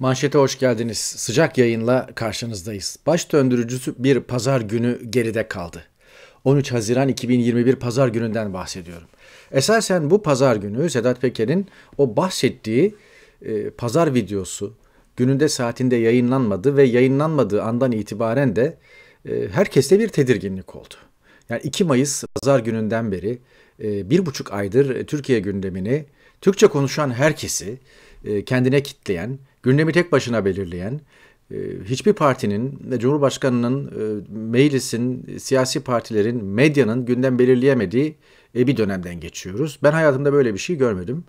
Manşete hoş geldiniz. Sıcak yayınla karşınızdayız. Baş döndürücüsü bir pazar günü geride kaldı. 13 Haziran 2021 pazar gününden bahsediyorum. Esasen bu pazar günü Sedat Peker'in o bahsettiği e, pazar videosu gününde saatinde yayınlanmadı ve yayınlanmadığı andan itibaren de e, herkeste bir tedirginlik oldu. Yani 2 Mayıs pazar gününden beri e, bir buçuk aydır Türkiye gündemini Türkçe konuşan herkesi e, kendine kitleyen gündemi tek başına belirleyen, e, hiçbir partinin, Cumhurbaşkanı'nın, e, meclisin, siyasi partilerin, medyanın gündem belirleyemediği e, bir dönemden geçiyoruz. Ben hayatımda böyle bir şey görmedim.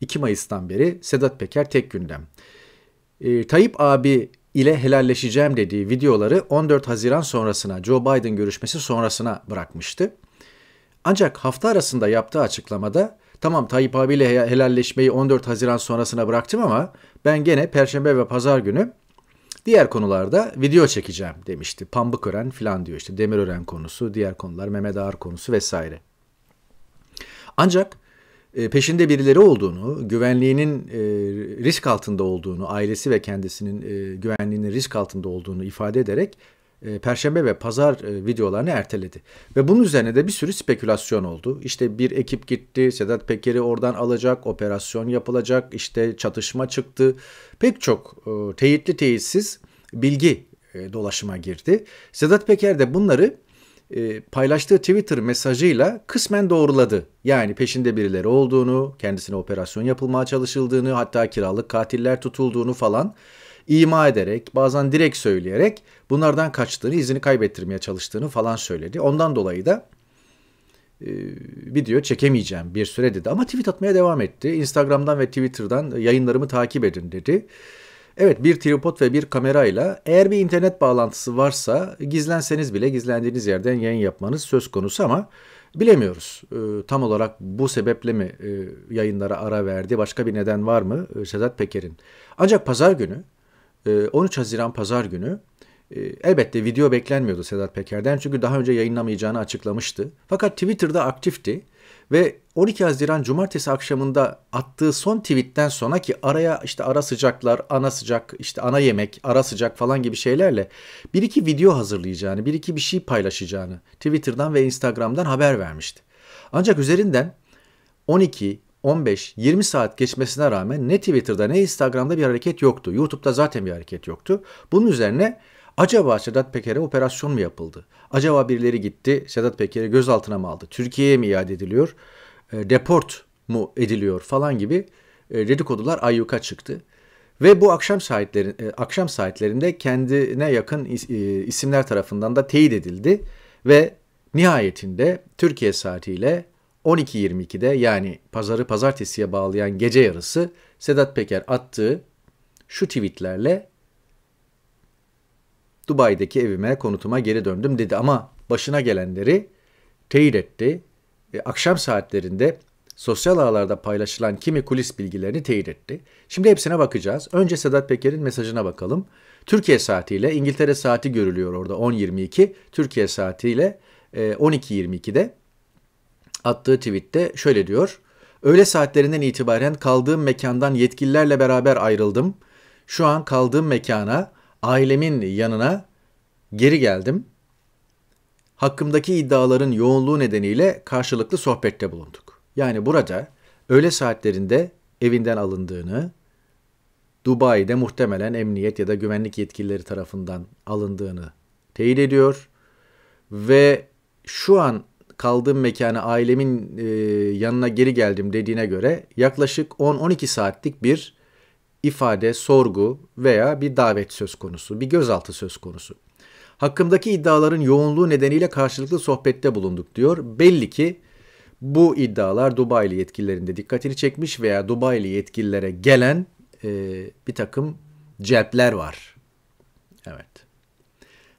2 Mayıs'tan beri Sedat Peker tek gündem. E, Tayyip abi ile helalleşeceğim dediği videoları 14 Haziran sonrasına, Joe Biden görüşmesi sonrasına bırakmıştı. Ancak hafta arasında yaptığı açıklamada tamam Tayyip abiyle helalleşmeyi 14 Haziran sonrasına bıraktım ama ben gene perşembe ve pazar günü diğer konularda video çekeceğim demişti. Pambıkören filan diyor işte Demirören konusu, diğer konular, Mehmet Ağar konusu vesaire. Ancak e, peşinde birileri olduğunu, güvenliğinin e, risk altında olduğunu, ailesi ve kendisinin e, güvenliğinin risk altında olduğunu ifade ederek e, Perşembe ve Pazar e, videolarını erteledi. Ve bunun üzerine de bir sürü spekülasyon oldu. İşte bir ekip gitti, Sedat Peker'i oradan alacak, operasyon yapılacak, işte çatışma çıktı. Pek çok e, teyitli teyitsiz bilgi dolaşıma girdi. Sedat Peker de bunları paylaştığı Twitter mesajıyla kısmen doğruladı. Yani peşinde birileri olduğunu, kendisine operasyon yapılmaya çalışıldığını, hatta kiralık katiller tutulduğunu falan ima ederek, bazen direkt söyleyerek bunlardan kaçtığını, izini kaybettirmeye çalıştığını falan söyledi. Ondan dolayı da e, video çekemeyeceğim bir süre dedi. Ama tweet atmaya devam etti. Instagram'dan ve Twitter'dan yayınlarımı takip edin dedi. Evet bir tripod ve bir kamerayla eğer bir internet bağlantısı varsa gizlenseniz bile gizlendiğiniz yerden yayın yapmanız söz konusu ama bilemiyoruz. E, tam olarak bu sebeple mi e, yayınlara ara verdi başka bir neden var mı e, Sedat Peker'in? Ancak pazar günü 13 ee, Haziran Pazar günü e, elbette video beklenmiyordu Sedat Peker'den çünkü daha önce yayınlamayacağını açıklamıştı. Fakat Twitter'da aktifti ve 12 Haziran Cumartesi akşamında attığı son tweetten sonra ki araya işte ara sıcaklar, ana sıcak, işte ana yemek, ara sıcak falan gibi şeylerle bir iki video hazırlayacağını, bir iki bir şey paylaşacağını Twitter'dan ve Instagram'dan haber vermişti. Ancak üzerinden 12, 15-20 saat geçmesine rağmen ne Twitter'da ne Instagram'da bir hareket yoktu. YouTube'da zaten bir hareket yoktu. Bunun üzerine acaba Sedat Peker'e operasyon mu yapıldı? Acaba birileri gitti Sedat Peker'i gözaltına mı aldı? Türkiye'ye mi iade ediliyor? E, deport mu ediliyor falan gibi e, dedikodular ayyuka çıktı. Ve bu akşam saatlerin e, akşam saatlerinde kendine yakın is, e, isimler tarafından da teyit edildi ve nihayetinde Türkiye saatiyle 12.22'de yani pazarı pazartesiye bağlayan gece yarısı Sedat Peker attığı şu tweetlerle Dubai'deki evime, konutuma geri döndüm dedi ama başına gelenleri teyit etti. E, akşam saatlerinde sosyal ağlarda paylaşılan kimi kulis bilgilerini teyit etti. Şimdi hepsine bakacağız. Önce Sedat Peker'in mesajına bakalım. Türkiye saatiyle İngiltere saati görülüyor orada 10.22. Türkiye saatiyle e, 12.22'de attığı tweette şöyle diyor. Öğle saatlerinden itibaren kaldığım mekandan yetkililerle beraber ayrıldım. Şu an kaldığım mekana, ailemin yanına geri geldim. Hakkımdaki iddiaların yoğunluğu nedeniyle karşılıklı sohbette bulunduk. Yani burada öğle saatlerinde evinden alındığını, Dubai'de muhtemelen emniyet ya da güvenlik yetkilileri tarafından alındığını teyit ediyor ve şu an kaldığım mekana ailemin e, yanına geri geldim dediğine göre yaklaşık 10-12 saatlik bir ifade, sorgu veya bir davet söz konusu, bir gözaltı söz konusu. Hakkımdaki iddiaların yoğunluğu nedeniyle karşılıklı sohbette bulunduk diyor. Belli ki bu iddialar Dubai'li yetkililerinde dikkatini çekmiş veya Dubai'li yetkililere gelen e, bir takım cepler var. Evet.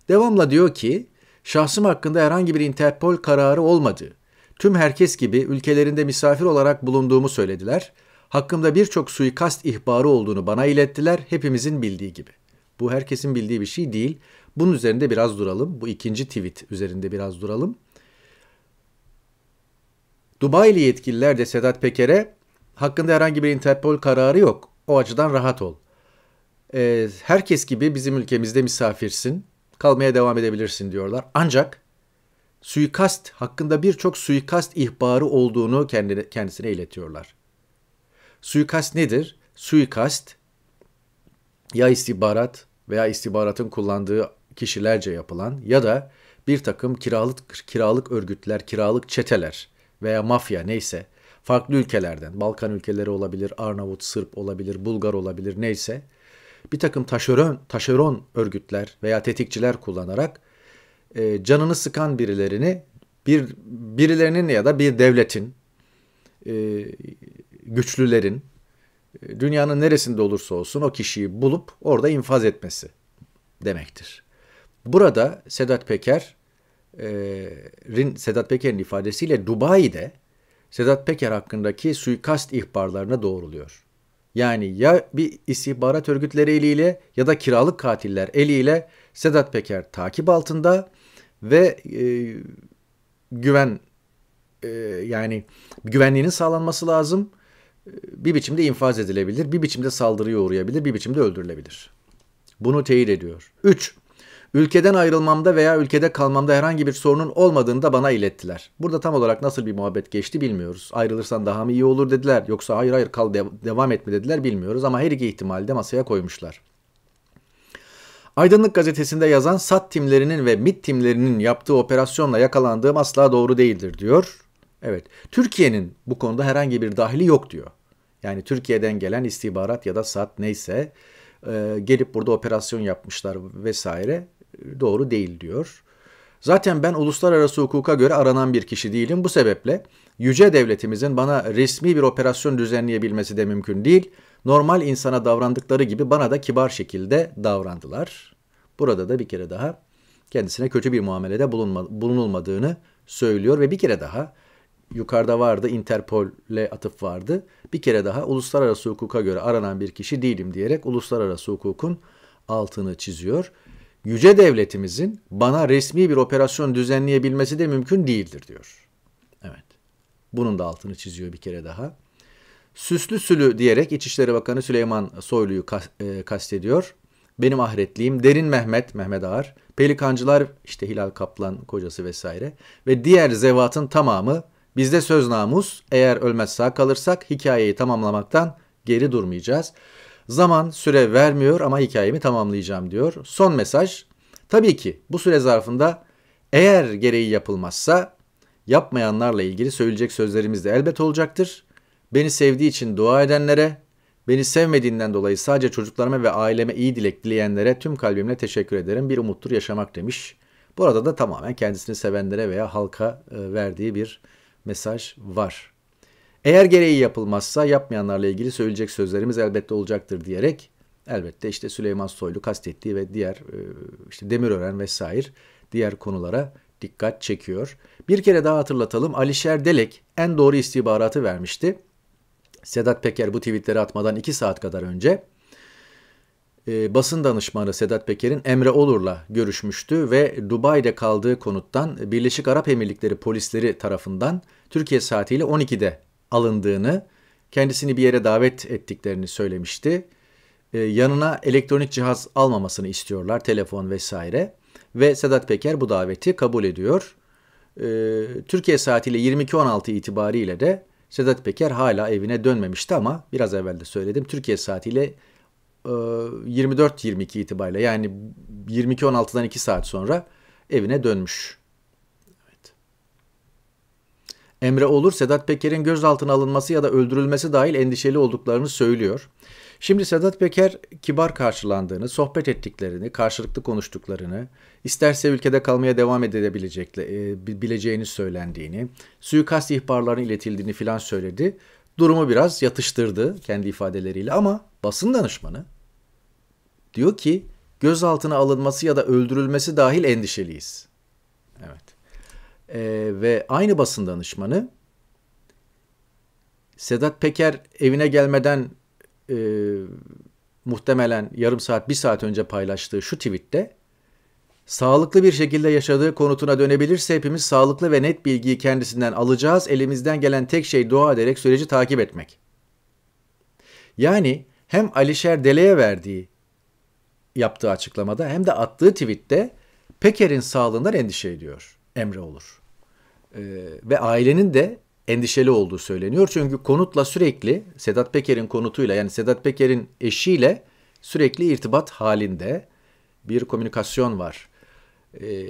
Devamla diyor ki şahsım hakkında herhangi bir Interpol kararı olmadı. tüm herkes gibi ülkelerinde misafir olarak bulunduğumu söylediler. Hakkımda birçok suikast ihbarı olduğunu bana ilettiler hepimizin bildiği gibi. Bu herkesin bildiği bir şey değil. Bunun üzerinde biraz duralım. Bu ikinci tweet üzerinde biraz duralım. Dubai'li yetkililer de Sedat Peker'e hakkında herhangi bir Interpol kararı yok. O açıdan rahat ol. Ee, herkes gibi bizim ülkemizde misafirsin kalmaya devam edebilirsin diyorlar. Ancak suikast hakkında birçok suikast ihbarı olduğunu kendine, kendisine iletiyorlar. Suikast nedir? Suikast ya istihbarat veya istihbaratın kullandığı kişilerce yapılan ya da bir takım kiralık, kiralık örgütler, kiralık çeteler veya mafya neyse farklı ülkelerden, Balkan ülkeleri olabilir, Arnavut, Sırp olabilir, Bulgar olabilir neyse bir takım taşeron, taşeron örgütler veya tetikçiler kullanarak e, canını sıkan birilerini bir birilerinin ya da bir devletin e, güçlülerin e, dünyanın neresinde olursa olsun o kişiyi bulup orada infaz etmesi demektir. Burada Sedat Peker'in e, Sedat Peker'in ifadesiyle Dubai'de Sedat Peker hakkındaki suikast ihbarlarına doğruluyor. Yani ya bir istihbarat örgütleri eliyle ya da kiralık katiller eliyle Sedat Peker takip altında ve e, güven e, yani güvenliğinin sağlanması lazım. E, bir biçimde infaz edilebilir, bir biçimde saldırıya uğrayabilir, bir biçimde öldürülebilir. Bunu teyit ediyor. 3. Ülkeden ayrılmamda veya ülkede kalmamda herhangi bir sorunun olmadığını da bana ilettiler. Burada tam olarak nasıl bir muhabbet geçti bilmiyoruz. Ayrılırsan daha mı iyi olur dediler yoksa hayır hayır kal de- devam etme dediler bilmiyoruz ama her iki ihtimali de masaya koymuşlar. Aydınlık gazetesinde yazan SAT timlerinin ve MIT timlerinin yaptığı operasyonla yakalandığım asla doğru değildir diyor. Evet, Türkiye'nin bu konuda herhangi bir dahili yok diyor. Yani Türkiye'den gelen istihbarat ya da SAT neyse e, gelip burada operasyon yapmışlar vesaire doğru değil diyor. Zaten ben uluslararası hukuka göre aranan bir kişi değilim. Bu sebeple yüce devletimizin bana resmi bir operasyon düzenleyebilmesi de mümkün değil. Normal insana davrandıkları gibi bana da kibar şekilde davrandılar. Burada da bir kere daha kendisine kötü bir muamelede bulunma, bulunulmadığını söylüyor ve bir kere daha yukarıda vardı Interpol'le atıf vardı. Bir kere daha uluslararası hukuka göre aranan bir kişi değilim diyerek uluslararası hukukun altını çiziyor yüce devletimizin bana resmi bir operasyon düzenleyebilmesi de mümkün değildir diyor. Evet. Bunun da altını çiziyor bir kere daha. Süslü sülü diyerek İçişleri Bakanı Süleyman Soylu'yu e, kastediyor. Benim ahretliğim Derin Mehmet, Mehmet Ağar, Pelikancılar işte Hilal Kaplan kocası vesaire ve diğer zevatın tamamı bizde söz namus eğer ölmez sağ kalırsak hikayeyi tamamlamaktan geri durmayacağız. Zaman süre vermiyor ama hikayemi tamamlayacağım diyor. Son mesaj. Tabii ki bu süre zarfında eğer gereği yapılmazsa yapmayanlarla ilgili söyleyecek sözlerimiz de elbet olacaktır. Beni sevdiği için dua edenlere, beni sevmediğinden dolayı sadece çocuklarıma ve aileme iyi dilek dileyenlere tüm kalbimle teşekkür ederim. Bir umuttur yaşamak demiş. Bu arada da tamamen kendisini sevenlere veya halka e, verdiği bir mesaj var. Eğer gereği yapılmazsa yapmayanlarla ilgili söyleyecek sözlerimiz elbette olacaktır diyerek elbette işte Süleyman Soylu kastettiği ve diğer e, işte Demirören vesaire diğer konulara dikkat çekiyor. Bir kere daha hatırlatalım Alişer Delek en doğru istihbaratı vermişti. Sedat Peker bu tweetleri atmadan 2 saat kadar önce e, basın danışmanı Sedat Peker'in Emre Olur'la görüşmüştü ve Dubai'de kaldığı konuttan Birleşik Arap Emirlikleri polisleri tarafından Türkiye saatiyle 12'de alındığını, kendisini bir yere davet ettiklerini söylemişti. Ee, yanına elektronik cihaz almamasını istiyorlar, telefon vesaire. Ve Sedat Peker bu daveti kabul ediyor. Ee, Türkiye saatiyle 22.16 itibariyle de Sedat Peker hala evine dönmemişti ama biraz evvel de söyledim Türkiye saatiyle 24-22 e, itibariyle yani 22.16'dan 2 saat sonra evine dönmüş. Emre Olur, Sedat Peker'in gözaltına alınması ya da öldürülmesi dahil endişeli olduklarını söylüyor. Şimdi Sedat Peker kibar karşılandığını, sohbet ettiklerini, karşılıklı konuştuklarını, isterse ülkede kalmaya devam edebileceğini e, söylendiğini, suikast ihbarlarının iletildiğini filan söyledi. Durumu biraz yatıştırdı kendi ifadeleriyle ama basın danışmanı diyor ki gözaltına alınması ya da öldürülmesi dahil endişeliyiz. Evet e, ve aynı basın danışmanı Sedat Peker evine gelmeden e, muhtemelen yarım saat bir saat önce paylaştığı şu tweette sağlıklı bir şekilde yaşadığı konutuna dönebilirse hepimiz sağlıklı ve net bilgiyi kendisinden alacağız. Elimizden gelen tek şey dua ederek süreci takip etmek. Yani hem Alişer Dele'ye verdiği yaptığı açıklamada hem de attığı tweette Peker'in sağlığından endişe ediyor Emre Olur. Ee, ve ailenin de endişeli olduğu söyleniyor. Çünkü konutla sürekli Sedat Peker'in konutuyla yani Sedat Peker'in eşiyle sürekli irtibat halinde bir komünikasyon var. Ee,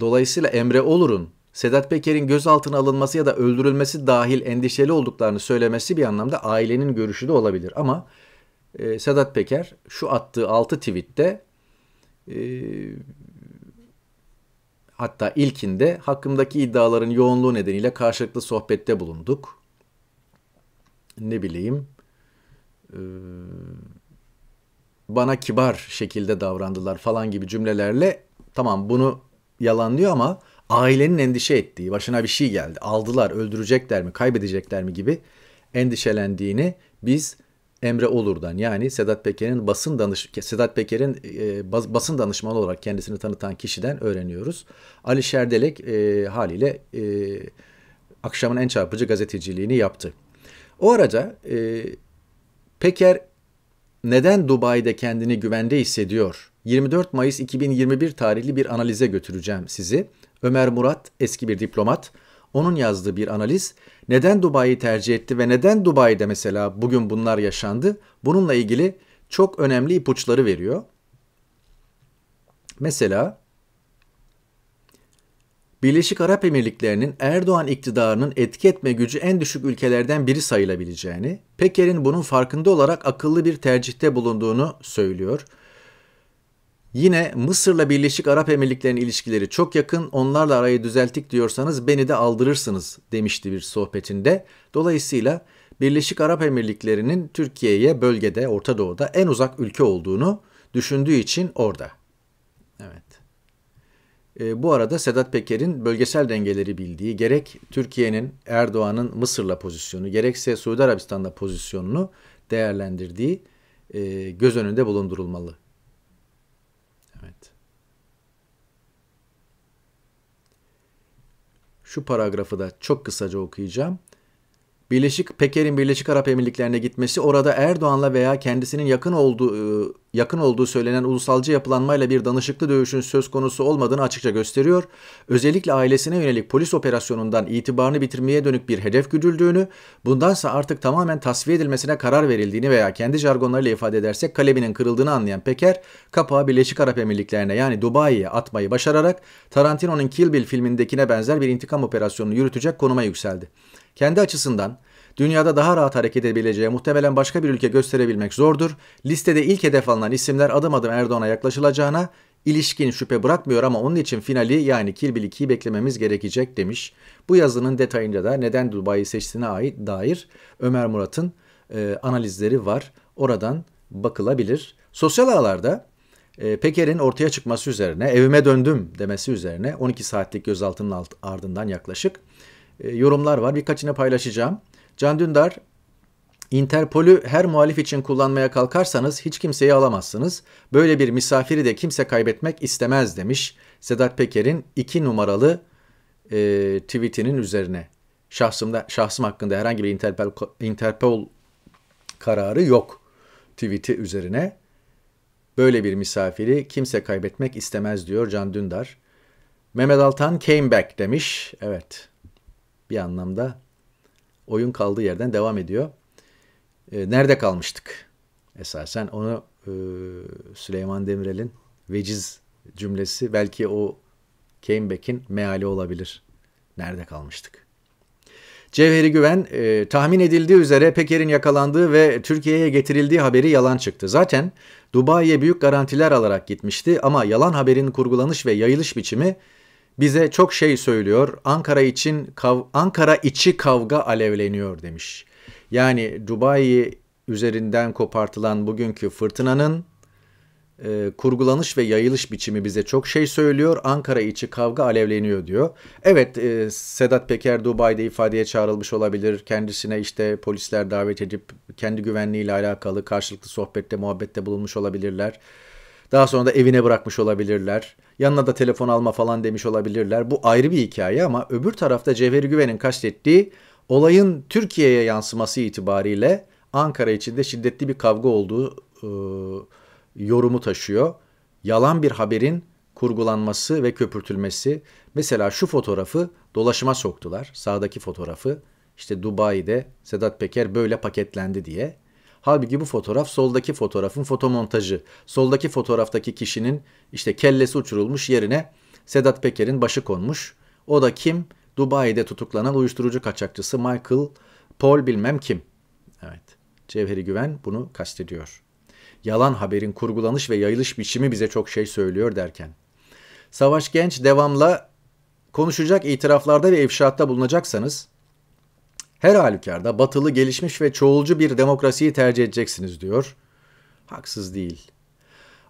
dolayısıyla Emre Olur'un Sedat Peker'in gözaltına alınması ya da öldürülmesi dahil endişeli olduklarını söylemesi bir anlamda ailenin görüşü de olabilir. Ama e, Sedat Peker şu attığı 6 tweette e, Hatta ilkinde hakkımdaki iddiaların yoğunluğu nedeniyle karşılıklı sohbette bulunduk. Ne bileyim, bana kibar şekilde davrandılar falan gibi cümlelerle tamam bunu yalanlıyor ama ailenin endişe ettiği, başına bir şey geldi, aldılar, öldürecekler mi, kaybedecekler mi gibi endişelendiğini biz Emre Olur'dan yani Sedat Peker'in basın danış Sedat Peker'in e, bas, basın danışmanı olarak kendisini tanıtan kişiden öğreniyoruz. Ali Şerdelek e, haliyle e, akşamın en çarpıcı gazeteciliğini yaptı. O arada e, Peker neden Dubai'de kendini güvende hissediyor? 24 Mayıs 2021 tarihli bir analize götüreceğim sizi. Ömer Murat eski bir diplomat. Onun yazdığı bir analiz neden Dubai'yi tercih etti ve neden Dubai'de mesela bugün bunlar yaşandı? Bununla ilgili çok önemli ipuçları veriyor. Mesela Birleşik Arap Emirlikleri'nin Erdoğan iktidarının etki etme gücü en düşük ülkelerden biri sayılabileceğini, Peker'in bunun farkında olarak akıllı bir tercihte bulunduğunu söylüyor. Yine Mısır'la Birleşik Arap Emirlikleri'nin ilişkileri çok yakın, onlarla arayı düzelttik diyorsanız beni de aldırırsınız demişti bir sohbetinde. Dolayısıyla Birleşik Arap Emirlikleri'nin Türkiye'ye bölgede, Orta Doğu'da en uzak ülke olduğunu düşündüğü için orada. Evet. E, bu arada Sedat Peker'in bölgesel dengeleri bildiği gerek Türkiye'nin Erdoğan'ın Mısır'la pozisyonu gerekse Suudi Arabistan'la pozisyonunu değerlendirdiği e, göz önünde bulundurulmalı. Evet. Şu paragrafı da çok kısaca okuyacağım. Birleşik Peker'in Birleşik Arap Emirlikleri'ne gitmesi orada Erdoğan'la veya kendisinin yakın olduğu e, yakın olduğu söylenen ulusalcı yapılanmayla bir danışıklı dövüşün söz konusu olmadığını açıkça gösteriyor. Özellikle ailesine yönelik polis operasyonundan itibarını bitirmeye dönük bir hedef güdüldüğünü, bundansa artık tamamen tasfiye edilmesine karar verildiğini veya kendi jargonlarıyla ifade edersek kalebinin kırıldığını anlayan Peker, kapağı Birleşik Arap Emirlikleri'ne yani Dubai'ye atmayı başararak Tarantino'nun Kill Bill filmindekine benzer bir intikam operasyonunu yürütecek konuma yükseldi kendi açısından dünyada daha rahat hareket edebileceği muhtemelen başka bir ülke gösterebilmek zordur. Listede ilk hedef alınan isimler adım adım Erdoğan'a yaklaşılacağına ilişkin şüphe bırakmıyor ama onun için finali yani Kill 2'yi beklememiz gerekecek demiş. Bu yazının detayında da neden Dubai'yi seçtiğine ait dair Ömer Murat'ın e, analizleri var. Oradan bakılabilir. Sosyal ağlarda e, Peker'in ortaya çıkması üzerine, evime döndüm demesi üzerine 12 saatlik gözaltının ardından yaklaşık e, yorumlar var. Birkaçını paylaşacağım. Can Dündar Interpol'ü her muhalif için kullanmaya kalkarsanız hiç kimseyi alamazsınız. Böyle bir misafiri de kimse kaybetmek istemez demiş Sedat Peker'in iki numaralı e, tweetinin üzerine. Şahsımda, şahsım hakkında herhangi bir Interpol, Interpol kararı yok tweeti üzerine. Böyle bir misafiri kimse kaybetmek istemez diyor Can Dündar. Mehmet Altan came back demiş. Evet bir anlamda oyun kaldığı yerden devam ediyor. E, nerede kalmıştık? Esasen onu e, Süleyman Demirel'in veciz cümlesi belki o Cameback'in meali olabilir. Nerede kalmıştık? Cevheri Güven e, tahmin edildiği üzere Peker'in yakalandığı ve Türkiye'ye getirildiği haberi yalan çıktı. Zaten Dubai'ye büyük garantiler alarak gitmişti ama yalan haberin kurgulanış ve yayılış biçimi bize çok şey söylüyor. Ankara için kav- Ankara içi kavga alevleniyor demiş. Yani Dubai üzerinden kopartılan bugünkü fırtınanın e, kurgulanış ve yayılış biçimi bize çok şey söylüyor. Ankara içi kavga alevleniyor diyor. Evet e, Sedat Peker Dubai'de ifadeye çağrılmış olabilir. Kendisine işte polisler davet edip kendi güvenliğiyle alakalı karşılıklı sohbette muhabbette bulunmuş olabilirler. Daha sonra da evine bırakmış olabilirler. Yanına da telefon alma falan demiş olabilirler. Bu ayrı bir hikaye ama öbür tarafta Cevheri Güven'in kastettiği olayın Türkiye'ye yansıması itibariyle Ankara içinde şiddetli bir kavga olduğu e, yorumu taşıyor. Yalan bir haberin kurgulanması ve köpürtülmesi. Mesela şu fotoğrafı dolaşıma soktular. Sağdaki fotoğrafı işte Dubai'de Sedat Peker böyle paketlendi diye. Halbuki bu fotoğraf soldaki fotoğrafın fotomontajı. Soldaki fotoğraftaki kişinin işte kellesi uçurulmuş yerine Sedat Peker'in başı konmuş. O da kim? Dubai'de tutuklanan uyuşturucu kaçakçısı Michael Paul bilmem kim. Evet. Cevheri Güven bunu kastediyor. Yalan haberin kurgulanış ve yayılış biçimi bize çok şey söylüyor derken. Savaş Genç devamla konuşacak itiraflarda ve ifşaatta bulunacaksanız her halükarda batılı gelişmiş ve çoğulcu bir demokrasiyi tercih edeceksiniz diyor. Haksız değil.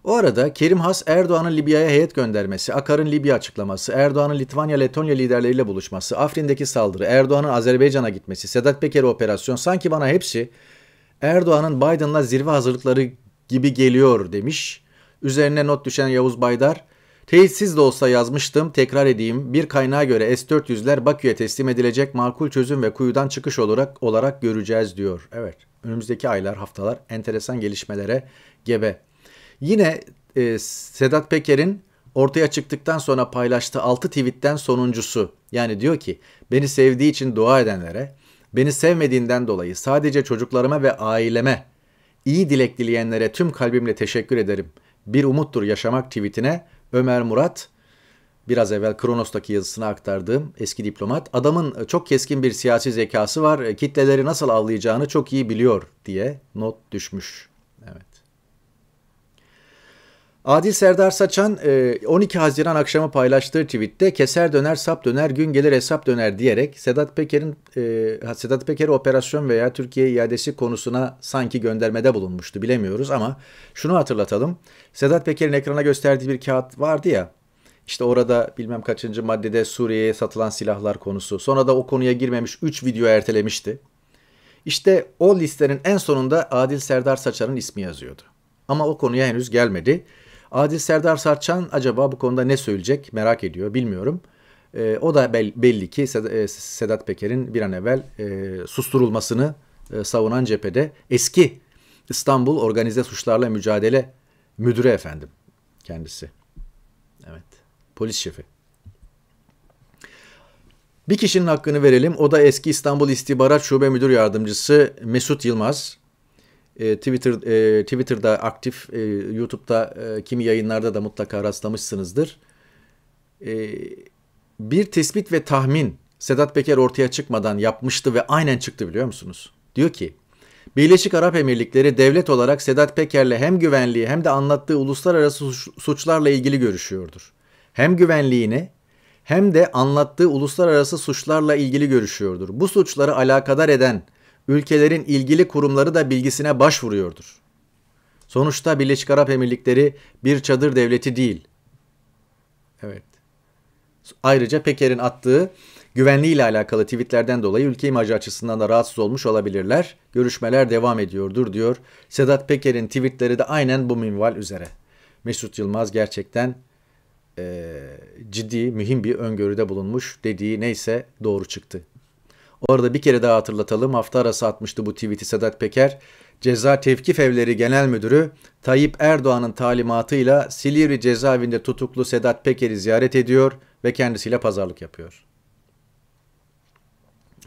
O arada Kerim Has Erdoğan'ın Libya'ya heyet göndermesi, Akar'ın Libya açıklaması, Erdoğan'ın Litvanya-Letonya liderleriyle buluşması, Afrin'deki saldırı, Erdoğan'ın Azerbaycan'a gitmesi, Sedat Peker'e operasyon sanki bana hepsi Erdoğan'ın Biden'la zirve hazırlıkları gibi geliyor demiş. Üzerine not düşen Yavuz Baydar, Teyitsiz de olsa yazmıştım tekrar edeyim bir kaynağa göre S-400'ler Bakü'ye teslim edilecek makul çözüm ve kuyudan çıkış olarak, olarak göreceğiz diyor. Evet önümüzdeki aylar haftalar enteresan gelişmelere gebe. Yine e, Sedat Peker'in ortaya çıktıktan sonra paylaştığı 6 tweetten sonuncusu. Yani diyor ki beni sevdiği için dua edenlere, beni sevmediğinden dolayı sadece çocuklarıma ve aileme, iyi dilek dileyenlere tüm kalbimle teşekkür ederim. Bir umuttur yaşamak tweetine Ömer Murat biraz evvel Kronos'taki yazısını aktardığım eski diplomat adamın e, çok keskin bir siyasi zekası var e, kitleleri nasıl avlayacağını çok iyi biliyor diye not düşmüş. Adil Serdar Saçan 12 e, Haziran akşamı paylaştığı tweette keser döner sap döner gün gelir hesap döner diyerek Sedat Peker'in e, Sedat Peker operasyon veya Türkiye iadesi konusuna sanki göndermede bulunmuştu bilemiyoruz ama şunu hatırlatalım. Sedat Peker'in ekrana gösterdiği bir kağıt vardı ya işte orada bilmem kaçıncı maddede Suriye'ye satılan silahlar konusu. Sonra da o konuya girmemiş 3 video ertelemişti. İşte o listenin en sonunda Adil Serdar Saçan'ın ismi yazıyordu. Ama o konuya henüz gelmedi. Adil Serdar Sarçan acaba bu konuda ne söyleyecek merak ediyor bilmiyorum. E, o da bel, belli ki e, Sedat Peker'in bir an evvel e, susturulmasını e, savunan cephede eski İstanbul Organize Suçlarla Mücadele Müdürü efendim kendisi. Evet polis şefi. Bir kişinin hakkını verelim. O da eski İstanbul İstihbarat Şube Müdür Yardımcısı Mesut Yılmaz. E, Twitter e, Twitter'da aktif, e, YouTube'da e, kimi yayınlarda da mutlaka rastlamışsınızdır. E, bir tespit ve tahmin Sedat Peker ortaya çıkmadan yapmıştı ve aynen çıktı biliyor musunuz? Diyor ki, Birleşik Arap Emirlikleri devlet olarak Sedat Peker'le hem güvenliği hem de anlattığı uluslararası suçlarla ilgili görüşüyordur. Hem güvenliğini hem de anlattığı uluslararası suçlarla ilgili görüşüyordur. Bu suçları alakadar eden ülkelerin ilgili kurumları da bilgisine başvuruyordur. Sonuçta Birleşik Arap Emirlikleri bir çadır devleti değil. Evet. Ayrıca Peker'in attığı güvenliği ile alakalı tweetlerden dolayı ülke imajı açısından da rahatsız olmuş olabilirler. Görüşmeler devam ediyordur diyor. Sedat Peker'in tweetleri de aynen bu minval üzere. Mesut Yılmaz gerçekten e, ciddi, mühim bir öngörüde bulunmuş. Dediği neyse doğru çıktı. Orada bir kere daha hatırlatalım. Hafta arası atmıştı bu tweet'i Sedat Peker. Ceza Tevkif Evleri Genel Müdürü Tayyip Erdoğan'ın talimatıyla Silivri cezaevinde tutuklu Sedat Peker'i ziyaret ediyor ve kendisiyle pazarlık yapıyor.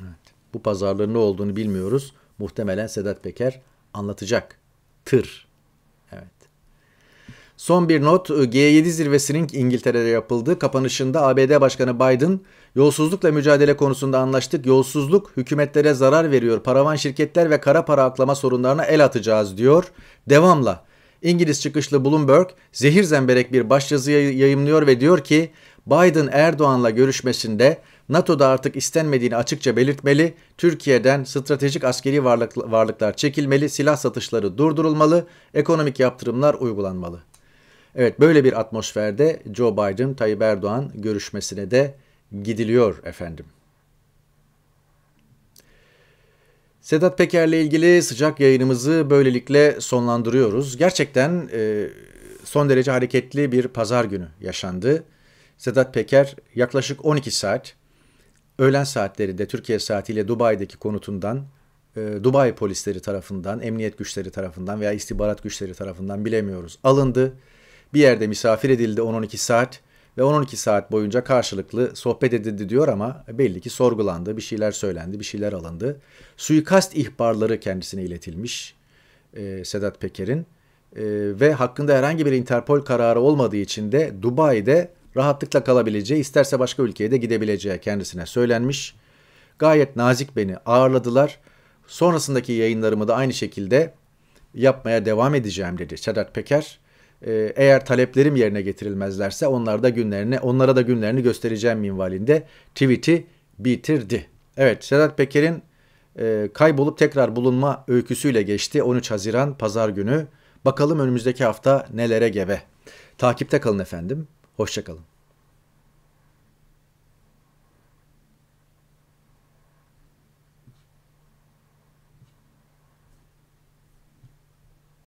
Evet, bu pazarlığın ne olduğunu bilmiyoruz. Muhtemelen Sedat Peker anlatacak. Tır Son bir not e, G7 zirvesinin İngiltere'de yapıldı. Kapanışında ABD Başkanı Biden yolsuzlukla mücadele konusunda anlaştık. Yolsuzluk hükümetlere zarar veriyor. Paravan şirketler ve kara para aklama sorunlarına el atacağız diyor. Devamla İngiliz çıkışlı Bloomberg zehir zemberek bir başyazı yayımlıyor ve diyor ki Biden Erdoğan'la görüşmesinde NATO'da artık istenmediğini açıkça belirtmeli, Türkiye'den stratejik askeri varlık, varlıklar çekilmeli, silah satışları durdurulmalı, ekonomik yaptırımlar uygulanmalı. Evet böyle bir atmosferde Joe Biden Tayyip Erdoğan görüşmesine de gidiliyor efendim. Sedat Peker'le ilgili sıcak yayınımızı böylelikle sonlandırıyoruz. Gerçekten e, son derece hareketli bir pazar günü yaşandı. Sedat Peker yaklaşık 12 saat öğlen saatlerinde Türkiye saatiyle Dubai'deki konutundan e, Dubai polisleri tarafından, emniyet güçleri tarafından veya istihbarat güçleri tarafından bilemiyoruz alındı bir yerde misafir edildi 10-12 saat ve 10-12 saat boyunca karşılıklı sohbet edildi diyor ama belli ki sorgulandı, bir şeyler söylendi, bir şeyler alındı. Suikast ihbarları kendisine iletilmiş e, Sedat Peker'in e, ve hakkında herhangi bir Interpol kararı olmadığı için de Dubai'de rahatlıkla kalabileceği, isterse başka ülkeye de gidebileceği kendisine söylenmiş. Gayet nazik beni ağırladılar. Sonrasındaki yayınlarımı da aynı şekilde yapmaya devam edeceğim dedi Sedat Peker. Ee, eğer taleplerim yerine getirilmezlerse onlar da günlerini, onlara da günlerini göstereceğim minvalinde tweet'i bitirdi. Evet Sedat Peker'in e, kaybolup tekrar bulunma öyküsüyle geçti 13 Haziran Pazar günü. Bakalım önümüzdeki hafta nelere gebe. Takipte kalın efendim. Hoşçakalın.